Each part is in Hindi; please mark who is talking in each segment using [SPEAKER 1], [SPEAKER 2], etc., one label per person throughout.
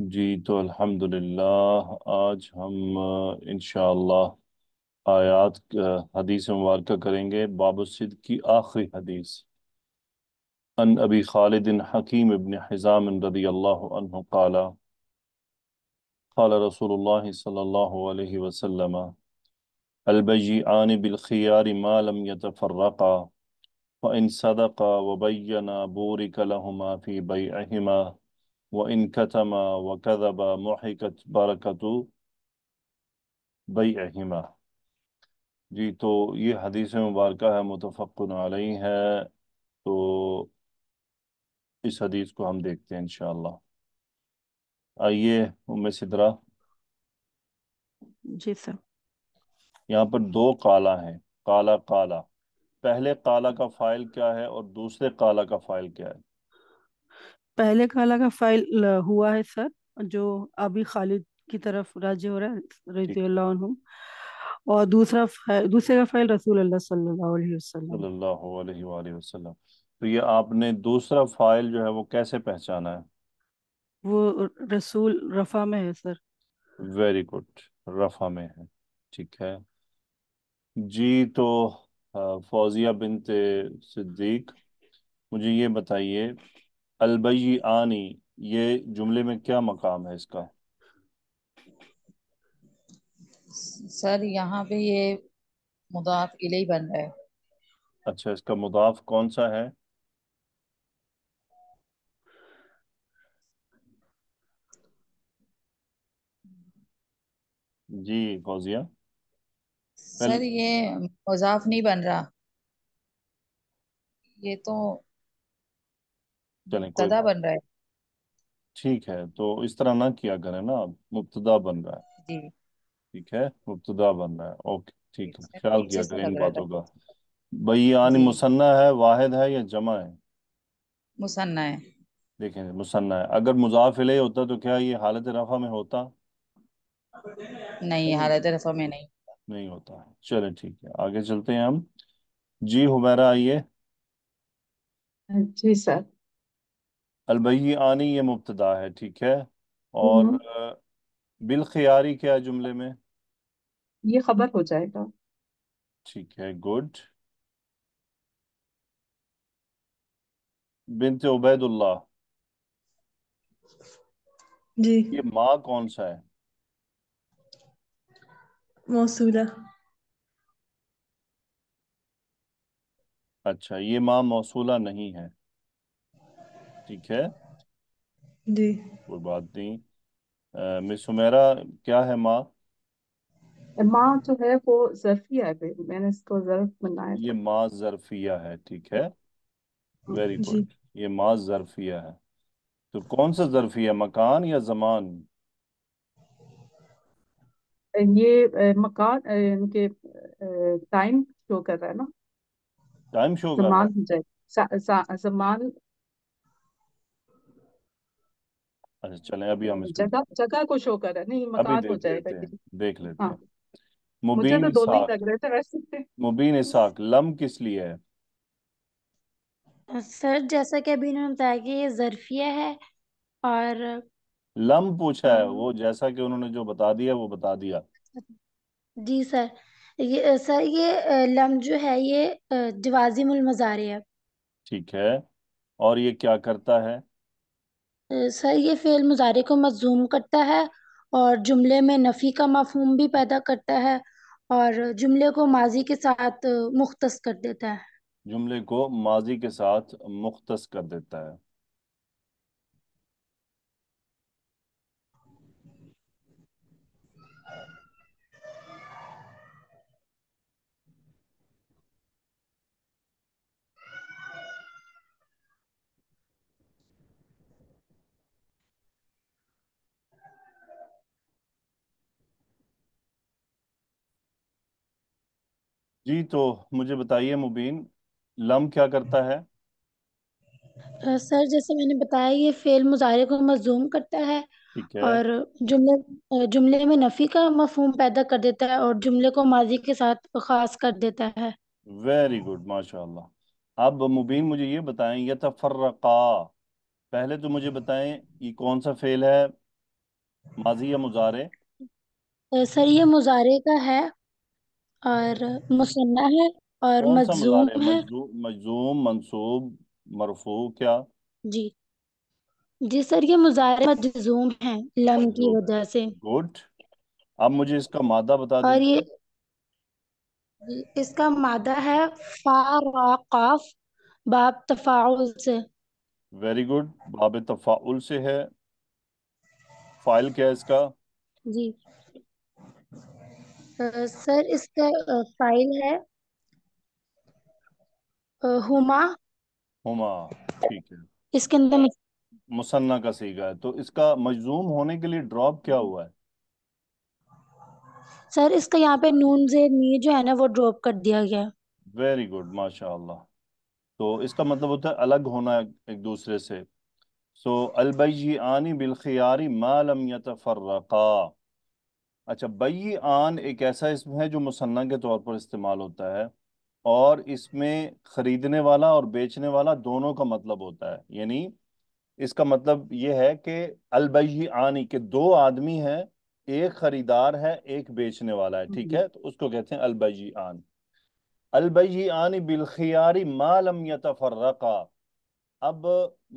[SPEAKER 1] जी तो अल्हम्दुलिल्लाह आज हम इंशाल्लाह आयात हदीस मुबारक करेंगे बाबुसिद की आखिरी हदीस अन अबी खालिद हकीम इबन हिज़ाम रदी अल्लाह अन्हु काला काला रसूलुल्लाह सल्लल्लाहु अलैहि वसल्लम अलबजीआन बिलखियार मा लम यतफर्रका इन सदका वबय्यना बूरिक लहुमा फ़ी बैअहिमा वइन कथमा व कदबा मोहकत बरकत बईहिमा जी तो ये हदीस मुबारक है मुतफ़न आलही है तो इस हदीस को हम देखते हैं इन आइए उम सिदरा जी सर यहाँ पर दो काला हैं काला काला पहले काला का फाइल क्या है और दूसरे काला का फाइल क्या है
[SPEAKER 2] पहले का अलग फाइल हुआ है सर जो अभी खालिद की तरफ राज्य हो रहा है रजील्ला तो और दूसरा दूसरे का फाइल रसूल अल्लाह सल्लल्लाहु
[SPEAKER 1] अलैहि वसल्लम तो ये आपने दूसरा फाइल जो है वो कैसे पहचाना है
[SPEAKER 2] वो रसूल रफा में है सर
[SPEAKER 1] वेरी गुड रफा में है ठीक है जी तो फौजिया बिनते सिद्दीक मुझे ये बताइए अलबई आनी ये जुमले में क्या मकाम है इसका
[SPEAKER 2] सर यहाँ पे ये मुदाफ इले बन रहा है
[SPEAKER 1] अच्छा इसका मुदाफ कौन सा है जी फौजिया सर ये
[SPEAKER 2] मुजाफ नहीं बन रहा ये तो चलें कोई मुब्तदा बात बन रहा है
[SPEAKER 1] ठीक है तो इस तरह ना किया करें ना मुब्तदा बन रहा है जी ठीक है मुब्तदा बन रहा है ओके ठीक है इसमें ख्याल किया दिलचस्प करें इन लग रहा था बातों का बयान जी मुसन्ना है वाहिद है या जमा है मुसन्ना है देखें मुसन्ना है अगर मुजाफ होता तो क्या ये हालत रफा में होता
[SPEAKER 2] नहीं नहीं हालत रफा में नहीं
[SPEAKER 1] नहीं होता है चले ठीक है आगे चलते हैं हम जी हुमैरा आइए
[SPEAKER 2] हाँ जी सर
[SPEAKER 1] अलबई आनी ये मुबतदा है ठीक है और हम्म। बिलखियारी क्या है जुमले में
[SPEAKER 2] ये खबर हो जाएगा
[SPEAKER 1] ठीक है गुड बिनते उबैदुल्लाह जी ये माँ कौन सा है मौसूला अच्छा ये माँ मौसूला नहीं है ठीक है जी कोई बात नहीं मिस हुमैरा क्या है माँ
[SPEAKER 2] माँ जो है वो जरफिया है मैंने इसको जरफ बनाया
[SPEAKER 1] ये था माँ जरफिया है ठीक है वेरी जी गुड ये माँ जरफिया है तो कौन सा जरफिया मकान या जमान
[SPEAKER 2] ये मकान इनके टाइम शो कर रहा है ना
[SPEAKER 1] टाइम शो कर रहा
[SPEAKER 2] है जमान
[SPEAKER 1] अच्छा चले अभी हम इसको
[SPEAKER 2] जगह जगह को शो कर रहा है नहीं मकान हो जाएगा लेते देख लेते हाँ। हैं
[SPEAKER 1] हाँ मुझे तो दो दिन
[SPEAKER 2] लग रहे थे वैसे से
[SPEAKER 1] मुबीन इसाक लम किस लिए है
[SPEAKER 2] सर जैसा कि अभी उन्होंने बताया कि ये जरफिया है और
[SPEAKER 1] लम पूछा है वो हाँ। जैसा कि उन्होंने जो बता दिया वो बता दिया
[SPEAKER 2] जी सर ये सर ये लम जो है ये जवाजिम मजारे है
[SPEAKER 1] ठीक है और ये क्या करता है
[SPEAKER 2] सर ये फ़ेल मुजारे को मजूम करता है और जुमले में नफ़ी का मफहम भी पैदा करता है और जुमले को माजी के साथ मुख्तस कर देता है
[SPEAKER 1] जुमले को माजी के साथ मुख्तस कर देता है जी तो मुझे बताइए मुबीन लम क्या करता है
[SPEAKER 2] सर जैसे मैंने बताया ये फेल मुजारे को मजूम करता है है और जुमले जुमले में नफी का मफहम पैदा कर देता है और जुमले को माजी के साथ खास कर देता है
[SPEAKER 1] वेरी गुड माशा अब मुबीन मुझे ये बताएं यतफर्रका पहले तो मुझे बताएं ये कौन सा फेल है माजी या मुजारे
[SPEAKER 2] सर ये मुजारे का है और मुसन्ना है और कौन सा मजरूम मुजारे है
[SPEAKER 1] मजजू मजूम मंसूब मरफू क्या
[SPEAKER 2] जी जी सर ये मुजारे मजूम है लम की मजरूम वजह से
[SPEAKER 1] गुड अब मुझे इसका मादा बता और
[SPEAKER 2] दीजिए ये इसका मादा है फा रा बाब तफाउल से
[SPEAKER 1] वेरी गुड बाब तफाउल से है फाइल क्या है इसका
[SPEAKER 2] जी सर इसका फाइल है हुमा
[SPEAKER 1] हुमा ठीक है इसके अंदर मुसन्ना का सीगा है तो इसका मजजूम होने के लिए ड्रॉप क्या हुआ है
[SPEAKER 2] सर इसका यहाँ पे नून से नी जो है ना वो ड्रॉप कर दिया गया
[SPEAKER 1] वेरी गुड माशाल्लाह तो इसका मतलब होता है अलग होना एक दूसरे से सो अलबी आनी बिलखियारी मालम यतफर्रका अच्छा बई आन एक ऐसा इसम है जो मुसन्ना के तौर पर इस्तेमाल होता है और इसमें खरीदने वाला और बेचने वाला दोनों का मतलब होता है यानी इसका मतलब यह है कि अलबई आनी के दो आदमी हैं एक खरीदार है एक बेचने वाला है ठीक है तो उसको कहते हैं अलबई आन अलबई आनी बिलखियारी मा लम यतफर्रका अब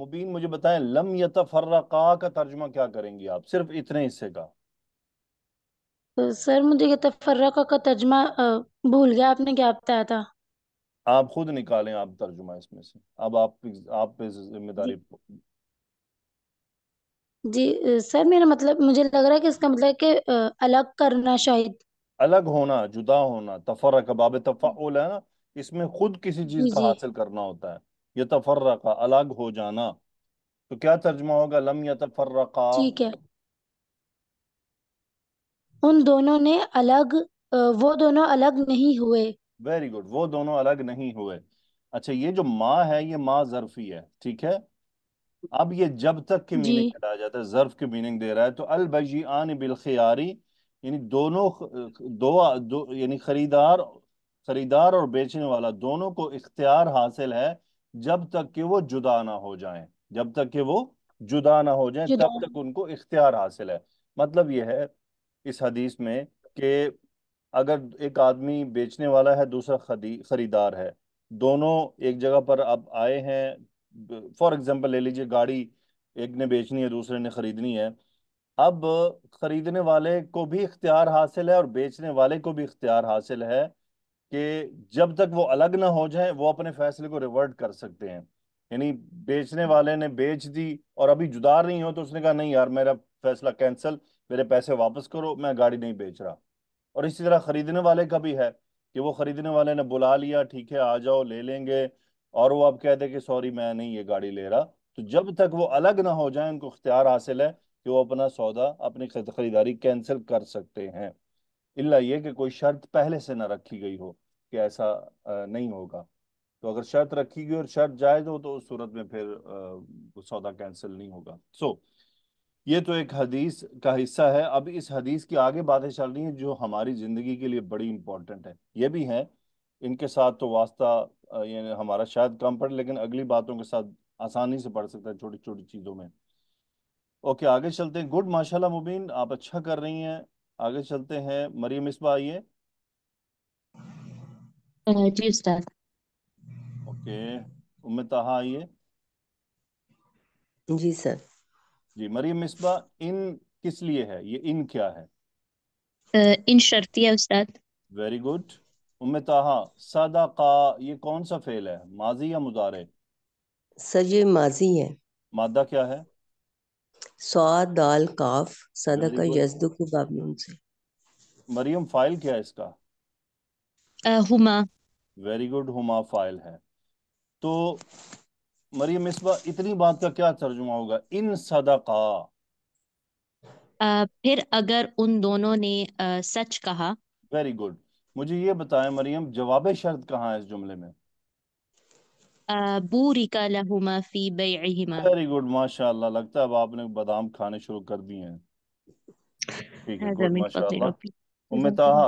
[SPEAKER 1] मुबीन मुझे बताएं लम यतफर्रका का तर्जुमा क्या करेंगी आप सिर्फ इतने हिस्से का
[SPEAKER 2] तो सर मुझे ये तफर्रक़ का तर्जुमा अ, भूल गया आपने क्या बताया था
[SPEAKER 1] आप खुद निकालें आप तर्जुमा इसमें से अब आप आप पे जिम्मेदारी
[SPEAKER 2] जी सर मेरा मतलब मुझे लग रहा है कि इसका मतलब है कि अलग करना शायद
[SPEAKER 1] अलग होना जुदा होना तफर्रक बाब तफाउल है ना इसमें खुद किसी चीज का हासिल करना होता है ये तफर्रका अलग हो जाना तो क्या तर्जुमा होगा लम या यतफर्रका ठीक
[SPEAKER 2] है उन दोनों ने अलग वो दोनों अलग नहीं हुए
[SPEAKER 1] वेरी गुड वो दोनों अलग नहीं हुए अच्छा ये जो माँ है ये माँ जरफी है ठीक है अब ये जब तक की मीनिंग आ जाता है जर्फ की मीनिंग दे रहा है तो अल बजीआन बिल खियारी यानी दोनों दो, दो यानी खरीदार खरीदार और बेचने वाला दोनों को इख्तियार हासिल है जब तक कि वो जुदा ना हो जाएं जब तक कि वो जुदा ना हो जाएं तब तक उनको इख्तियार हासिल है मतलब ये है इस हदीस में कि अगर एक आदमी बेचने वाला है दूसरा खरीदार है दोनों एक जगह पर अब आए हैं फॉर एग्जांपल ले लीजिए गाड़ी एक ने बेचनी है दूसरे ने खरीदनी है अब खरीदने वाले को भी इख्तियार हासिल है और बेचने वाले को भी इख्तियार हासिल है कि जब तक वो अलग ना हो जाए वो अपने फैसले को रिवर्ट कर सकते हैं यानी बेचने वाले ने बेच दी और अभी जुदा नहीं हो तो उसने कहा नहीं यार मेरा फैसला कैंसिल मेरे पैसे वापस करो मैं गाड़ी नहीं बेच रहा और इसी तरह खरीदने वाले का भी है कि वो खरीदने वाले ने बुला लिया ठीक है आ जाओ ले लेंगे और वो अब कहते कि सॉरी मैं नहीं ये गाड़ी ले रहा तो जब तक वो अलग ना हो जाए उनको इख्तियार हासिल है कि वो अपना सौदा अपनी खरीदारी कैंसिल कर सकते हैं इल्ला ये कि कोई शर्त पहले से ना रखी गई हो कि ऐसा नहीं होगा तो अगर शर्त रखी गई और शर्त जायज हो तो उस सूरत में फिर सौदा कैंसिल नहीं होगा सो so, ये तो एक हदीस का हिस्सा है अब इस हदीस की आगे बातें चल रही हैं जो हमारी ज़िंदगी के लिए बड़ी इंपॉर्टेंट है ये भी है इनके साथ तो वास्ता यानी हमारा शायद कम पड़े लेकिन अगली बातों के साथ आसानी से पढ़ सकता है छोटी छोटी चीज़ों में ओके आगे चलते हैं गुड माशाल्लाह मुबीन आप अच्छा कर रही हैं आगे चलते हैं मरियम बार आइए ओके उम्मीद आइए जी सर जी मरियम मिसबा इन किस लिए है ये इन क्या
[SPEAKER 2] है इन शर्ती है उस्ताद
[SPEAKER 1] वेरी गुड उम्मे सादा का ये कौन सा फेल है माजी या मुजारे
[SPEAKER 2] सर ये माजी है
[SPEAKER 1] मादा क्या है
[SPEAKER 2] स्वाद दाल काफ का सदाका यजदुक बाबनून से
[SPEAKER 1] मरियम फाइल क्या है इसका uh, Huma very good Huma file है तो मरियम इसबा इतनी बात का क्या तर्जुमा होगा इन सदका
[SPEAKER 2] फिर अगर उन दोनों ने आ, सच कहा
[SPEAKER 1] वेरी गुड मुझे ये बताए मरियम जवाब शर्त कहाँ है इस जुमले में वेरी गुड माशाल्लाह लगता है अब आपने बादाम खाने शुरू कर दिए हैं ठीक है माशाल्लाह उम्मे ताहा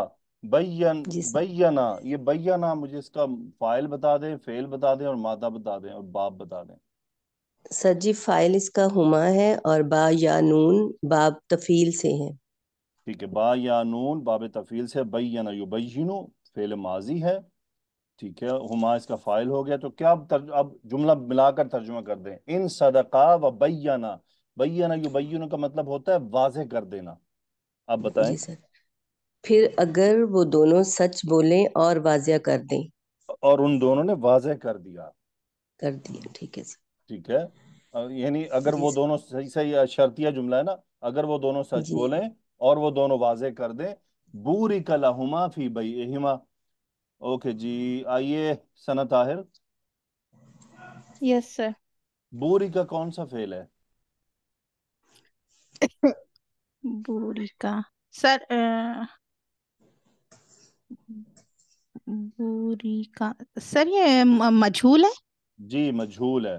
[SPEAKER 1] बैन बैना ये बैना मुझे इसका फाइल बता दें फेल बता दें और मादा बता दें और बाप बता दें
[SPEAKER 2] सर जी फाइल इसका हुमा है और बा या नून बाब तफील से है
[SPEAKER 1] ठीक है बा या नून बाब तफील से बैना युबैनु फेल माजी है ठीक है हुमा इसका फाइल हो गया तो क्या अब तर्ज, अब जुमला मिलाकर तर्जुमा कर दें इन सदका व बैना बैना युबैनु का मतलब होता है वाजह कर देना आप बताएं
[SPEAKER 2] फिर अगर वो दोनों सच बोलें और वाजिया कर दें
[SPEAKER 1] और उन दोनों ने वाजह कर दिया
[SPEAKER 2] कर दिया ठीक
[SPEAKER 1] है ठीक है यानी अगर वो दोनों सही सही शर्तिया जुमला है ना अगर वो दोनों सच बोले और वो दोनों वाजे कर दें बूरी कलाहुमा फी बईहिमा ओके जी आइए सना ताहिर यस सर बूरी का कौन सा फेल है
[SPEAKER 2] बूरी का सर का सर ये मजहूल है
[SPEAKER 1] जी मजहूल है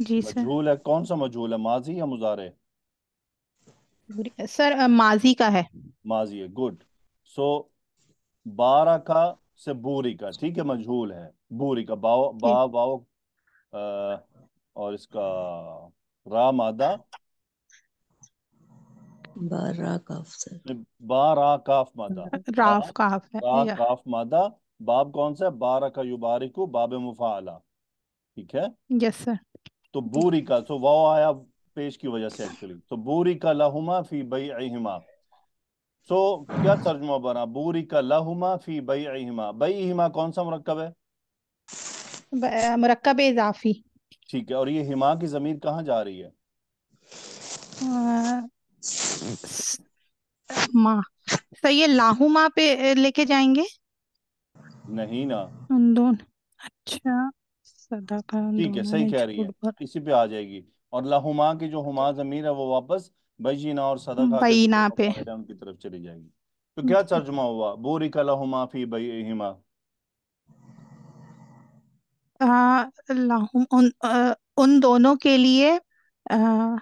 [SPEAKER 1] जी सर मजहूल है कौन सा मजहूल है माजी या मुजारे
[SPEAKER 2] सर माजी का है
[SPEAKER 1] माजी है गुड सो बारह का से बूरी का ठीक है मजहूल है बूरी का बाओ बा आ, और इसका राम आदा बारा काफ मादा राफ
[SPEAKER 2] काफ है रा
[SPEAKER 1] काफ मादा बाब कौन सा है बारा का युबारिकु बाब मुफाला ठीक है यस सर तो बूरी का तो वाओ आया पेश की वजह से एक्चुअली तो बूरी का लहुमा फी बई अहिमा सो तो क्या तर्जुमा बना बूरी का लहुमा फी बई अहिमा बई बईहिमा कौन सा मरकब है
[SPEAKER 2] मरकब इजाफी
[SPEAKER 1] ठीक है और ये हिमा की जमीन कहाँ जा रही है
[SPEAKER 2] माँ तो ये लाहू माँ पे लेके जाएंगे नहीं ना दोन अच्छा सदा ठीक है सही कह रही
[SPEAKER 1] है इसी पे आ जाएगी और लाहुमा की जो हुमा जमीर है वो वापस बजीना और सदा सदका बईना पे उनकी तरफ चली जाएगी तो क्या अच्छा। तर्जुमा हुआ बोरी का लाहुमा फी बईहिमा
[SPEAKER 2] लाहू उन आ, उन दोनों के लिए आ,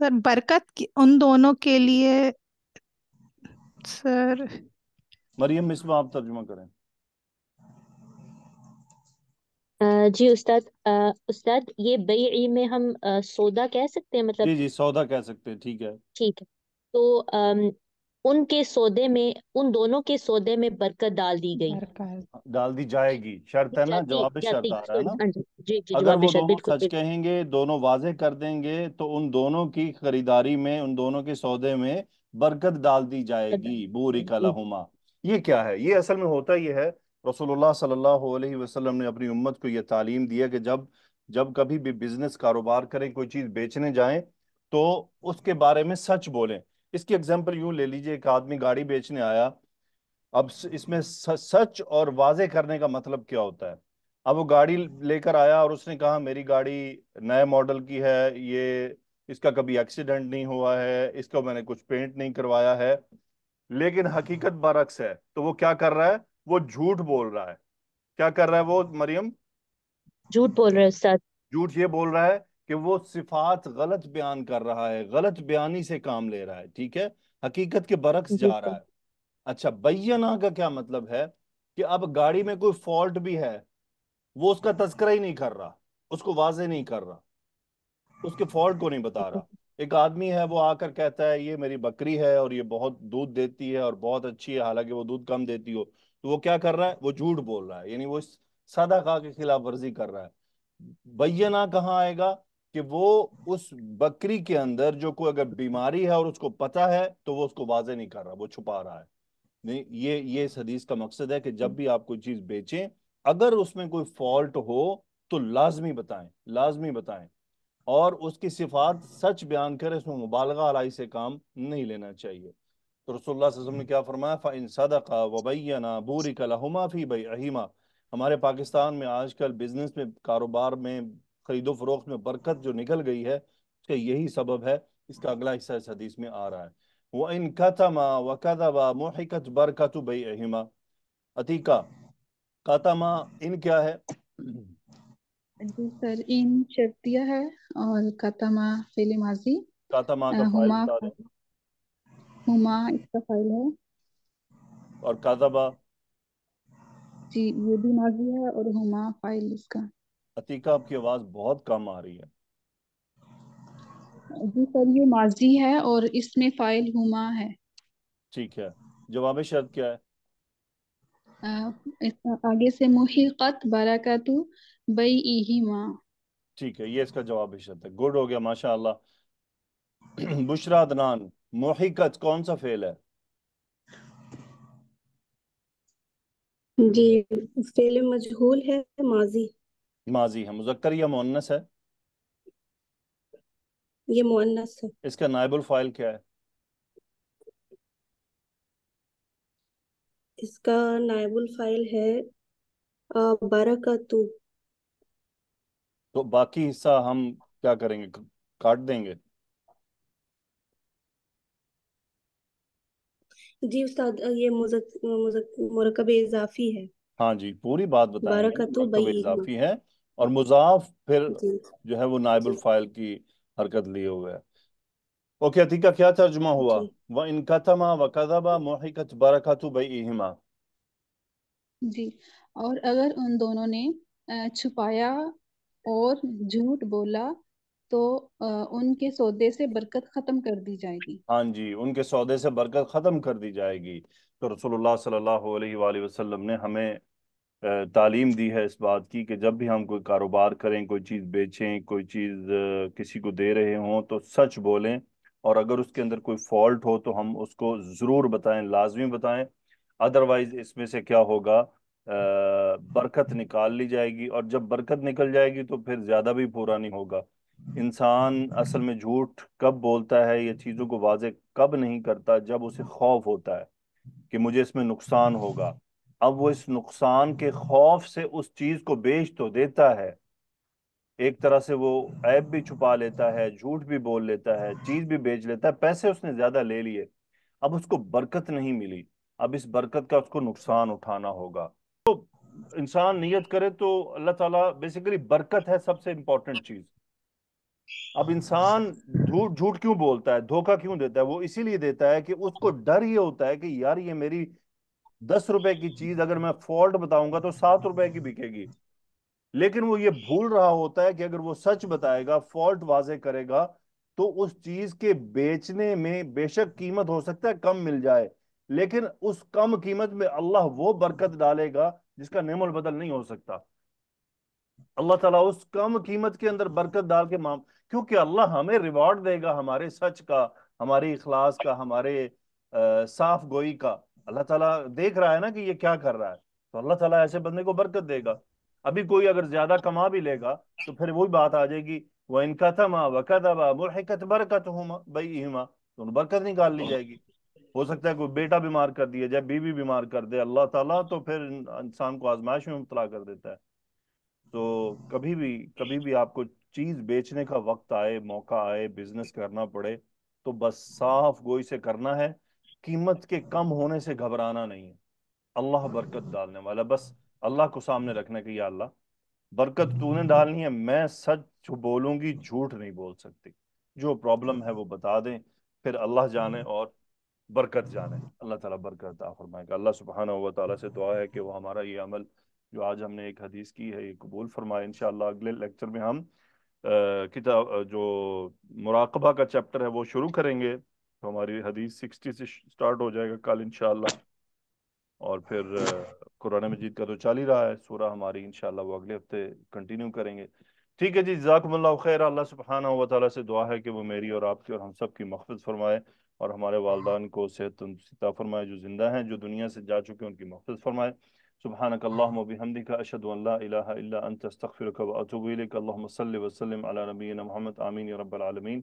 [SPEAKER 2] सर बरकत उन दोनों के लिए सर
[SPEAKER 1] मरियम मिसबा आप तर्जुमा करें
[SPEAKER 2] जी उस्ताद उस्ताद ये बेई में हम सौदा कह सकते हैं मतलब जी जी
[SPEAKER 1] सौदा कह सकते हैं ठीक है
[SPEAKER 2] ठीक है तो उनके सौदे में उन दोनों के सौदे में बरकत डाल दी गई
[SPEAKER 1] डाल दी जाएगी शर्त है ना जवाब शर्त आ रहा है ना हाँ
[SPEAKER 2] अगर वो दोनों सच
[SPEAKER 1] कहेंगे दोनों वाजे कर देंगे तो उन दोनों की खरीदारी में उन दोनों के सौदे में बरकत डाल दी जाएगी बोरी का लहुमा ये क्या है ये असल में होता ही है रसोल्ला सल्लल्लाहु ने अपनी उम्मत को यह तालीम दिया कि जब जब कभी भी बिजनेस कारोबार करें कोई चीज़ बेचने जाए तो उसके बारे में सच बोलें इसकी एग्जाम्पल यूं ले लीजिए एक आदमी गाड़ी बेचने आया अब इसमें सच और वाजे करने का मतलब क्या होता है अब वो गाड़ी लेकर आया और उसने कहा मेरी गाड़ी नए मॉडल की है ये इसका कभी एक्सीडेंट नहीं हुआ है इसका मैंने कुछ पेंट नहीं करवाया है लेकिन हकीकत बरक्स है तो वो क्या कर रहा है वो झूठ बोल रहा है क्या कर रहा है वो मरियम झूठ बोल रहा है सर झूठ ये बोल रहा है कि वो सिफात गलत बयान कर रहा है गलत बयानी से काम ले रहा है ठीक है हकीकत के बरक्स जा रहा है अच्छा बैना का क्या मतलब है कि अब गाड़ी में कोई फॉल्ट भी है वो उसका तस्करा ही नहीं कर रहा उसको वाजे नहीं कर रहा उसके फॉल्ट को नहीं बता रहा एक आदमी है वो आकर कहता है ये मेरी बकरी है और ये बहुत दूध देती है और बहुत अच्छी है हालांकि वो दूध कम देती हो तो वो क्या कर रहा है वो झूठ बोल रहा है यानी वो सदा खा के खिलाफ वर्जी कर रहा है बैना कहाँ आएगा कि वो उस बकरी के अंदर जो कोई अगर बीमारी है और उसको पता है तो वो उसको वाजे नहीं कर रहा वो छुपा रहा है नहीं ये ये इस हदीस का मकसद है कि जब भी आप कोई चीज बेचें अगर उसमें कोई फॉल्ट हो तो लाजमी बताएं लाजमी बताएं और उसकी सिफात सच बयान करें इसमें मुबालगा आलाई से काम नहीं लेना चाहिए तो रसोल्लाम ने क्या फरमाया फ़ाइन सदका वबैना बूरी कलामा फ़ी बही हमारे पाकिस्तान में आजकल बिजनेस में कारोबार में खरीदो फरोख्त में बरकत जो निकल गई है उसका यही सबब है इसका अगला हिस्सा इस हदीस में आ रहा है वह इन कतमा व कदबा मोहिकत बरकत बहिमा अतीका कतमा इन क्या है
[SPEAKER 2] जी सर इन शर्तिया है और कतमा फेल माजी
[SPEAKER 1] कतमा का हुमा,
[SPEAKER 2] हुमा इसका फाइल है
[SPEAKER 1] और कदबा
[SPEAKER 2] जी ये भी माजी है और हुमा फाइल इसका
[SPEAKER 1] अतीका आपकी आवाज बहुत कम आ रही है
[SPEAKER 2] जी सर ये माजी है और इसमें फाइल हुमा है
[SPEAKER 1] ठीक है जवाब शर्त क्या
[SPEAKER 2] है आगे से मुहिकत बरकतु बैईहिमा
[SPEAKER 1] ठीक है ये इसका जवाब शर्त है गुड हो गया माशाल्लाह बुशरा अदनान मुहिकत कौन सा फेल है
[SPEAKER 2] जी फेल मजहूल है माजी
[SPEAKER 1] माजी है मुजक्कर या मोनस है
[SPEAKER 2] ये मुअन्नस है
[SPEAKER 1] इसका नायबुल फाइल क्या है
[SPEAKER 2] इसका नायबुल फाइल है बारकतु
[SPEAKER 1] तो बाकी हिस्सा हम क्या करेंगे काट देंगे
[SPEAKER 2] जी उस्ताद ये मुरकब इजाफी है
[SPEAKER 1] हाँ जी पूरी बात बताएंगे बारकतु इजाफी है और मुजाफ फिर जो है वो नायबुल फाइल की हरकत लिए हुए है ओके अतीका क्या तर्जुमा हुआ व इनकतमा व कदबा मोहिकत बरकत इहिमा
[SPEAKER 2] जी और अगर उन दोनों ने छुपाया और झूठ बोला तो उनके सौदे से बरकत खत्म कर दी जाएगी
[SPEAKER 1] हाँ जी उनके सौदे से बरकत खत्म कर दी जाएगी तो रसूलुल्लाह सल्लल्लाहु अलैहि वसल्लम ने हमें तालीम दी है इस बात की कि जब भी हम कोई कारोबार करें कोई चीज़ बेचें कोई चीज़ किसी को दे रहे हों तो सच बोलें और अगर उसके अंदर कोई फॉल्ट हो तो हम उसको ज़रूर बताएं लाजमी बताएं अदरवाइज़ इसमें से क्या होगा बरकत निकाल ली जाएगी और जब बरकत निकल जाएगी तो फिर ज़्यादा भी पूरा नहीं होगा इंसान असल में झूठ कब बोलता है या चीज़ों को वाज कब नहीं करता जब उसे खौफ होता है कि मुझे इसमें नुकसान होगा अब वो इस नुकसान के खौफ से उस चीज को बेच तो देता है एक तरह से वो ऐप भी छुपा लेता है झूठ भी बोल लेता है चीज भी बेच लेता है पैसे उसने ज्यादा ले लिए अब उसको बरकत नहीं मिली अब इस बरकत का उसको नुकसान उठाना होगा तो इंसान नियत करे तो अल्लाह ताला बेसिकली बरकत है सबसे इंपॉर्टेंट चीज अब इंसान झूठ झूठ क्यों बोलता है धोखा क्यों देता है वो इसीलिए देता है कि उसको डर ये होता है कि यार ये मेरी दस रुपए की चीज अगर मैं फॉल्ट बताऊंगा तो सात रुपए की बिकेगी लेकिन वो ये भूल रहा होता है कि अगर वो सच बताएगा फॉल्ट वाजे करेगा तो उस चीज के बेचने में बेशक कीमत हो सकता है कम मिल जाए लेकिन उस कम कीमत में अल्लाह वो बरकत डालेगा जिसका नेमल बदल नहीं हो सकता अल्लाह ताला उस कम कीमत के अंदर बरकत डाल के माम क्योंकि अल्लाह हमें रिवॉर्ड देगा हमारे सच का हमारे इखलास का हमारे आ, साफ गोई का अल्लाह ताला देख रहा है ना कि ये क्या कर रहा है तो अल्लाह ताला ऐसे बंदे को बरकत देगा अभी कोई अगर ज्यादा कमा भी लेगा तो फिर वही बात आ जाएगी वह इनका थमा वकदबा मुरहकत बरकत बई तो बरकत निकाल ली जाएगी हो सकता है कोई बेटा बीमार कर दिया जाए बीवी बीमार कर दे अल्लाह ताला तो फिर इंसान को आजमाइश में मुबला कर देता है तो कभी भी कभी भी आपको चीज बेचने का वक्त आए मौका आए बिजनेस करना पड़े तो बस साफ गोई से करना है कीमत के कम होने से घबराना नहीं है अल्लाह बरकत डालने वाला बस अल्लाह को सामने रखना कि या अल्लाह बरकत तूने डालनी है मैं सच बोलूंगी झूठ नहीं बोल सकती जो प्रॉब्लम है वो बता दें फिर अल्लाह जाने और बरकत जाने अल्लाह ताला बरकत फरमाएगा अल्लाह सुबहाना हुआ ताला से दुआ है कि वो हमारा ये अमल जो आज हमने एक हदीस की है ये कबूल फरमाए इन अगले लेक्चर में हम किताब जो मुराकबा का चैप्टर है वो शुरू करेंगे तो हमारी हदीस सिक्सटी से स्टार्ट हो जाएगा कल इंशाल्लाह और फिर कुरान मजीद का तो चल ही रहा है सूरा हमारी इंशाल्लाह वो अगले हफ्ते कंटिन्यू करेंगे ठीक है जी जाकमल्ला खैर अल्लाह सुबहाना वाली से दुआ है कि वो मेरी और आपकी और हम सब की मफफत फरमाए और हमारे वालदान को सेहत तंदा फरमाए जो जिंदा हैं जो दुनिया से जा चुके हैं उनकी मफफत फरमाए सुबहान हमदी का अशद अंत अस्तफ़िर वतूब वसलम नबी महमद आमीन रबालमीन